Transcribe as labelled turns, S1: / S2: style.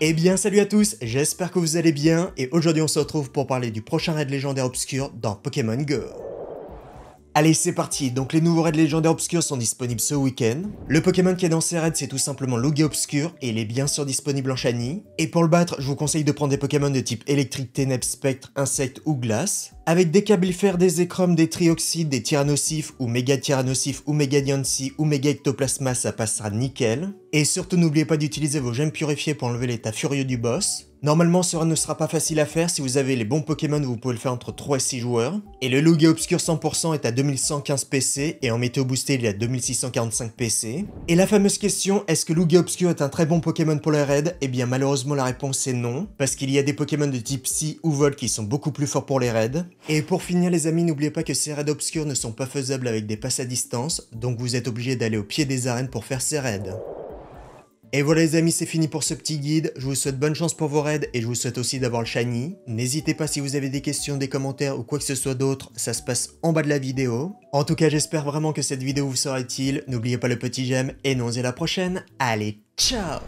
S1: Eh bien salut à tous, j'espère que vous allez bien et aujourd'hui on se retrouve pour parler du prochain raid légendaire obscur dans Pokémon Go. Allez, c'est parti Donc les nouveaux raids légendaires obscurs sont disponibles ce week-end. Le Pokémon qui est dans ces raids, c'est tout simplement Logia Obscur, et il est bien sûr disponible en Shiny. Et pour le battre, je vous conseille de prendre des Pokémon de type électrique, ténèbres, spectre, insecte ou glace. Avec des Cablifères, des Écromes, des Trioxydes, des tyrannocifs ou Méga tyrannocifs ou Méga Diancie ou Méga Ectoplasma, ça passera nickel. Et surtout n'oubliez pas d'utiliser vos gemmes purifiées pour enlever l'état furieux du boss. Normalement, ce ne sera pas facile à faire, si vous avez les bons Pokémon, vous pouvez le faire entre 3 et 6 joueurs. Et le Lugia Obscur 100% est à 2115 PC, et en météo boosté, il est à 2645 PC. Et la fameuse question, est-ce que Lugia Obscur est un très bon Pokémon pour les raids Eh bien, malheureusement, la réponse est non, parce qu'il y a des Pokémon de type Psy ou Vol qui sont beaucoup plus forts pour les raids. Et pour finir, les amis, n'oubliez pas que ces raids obscurs ne sont pas faisables avec des passes à distance, donc vous êtes obligé d'aller au pied des arènes pour faire ces raids. Et voilà les amis, c'est fini pour ce petit guide. Je vous souhaite bonne chance pour vos raids et je vous souhaite aussi d'avoir le shiny. N'hésitez pas si vous avez des questions, des commentaires ou quoi que ce soit d'autre, ça se passe en bas de la vidéo. En tout cas, j'espère vraiment que cette vidéo vous sera utile. N'oubliez pas le petit j'aime et nous on se la prochaine. Allez, ciao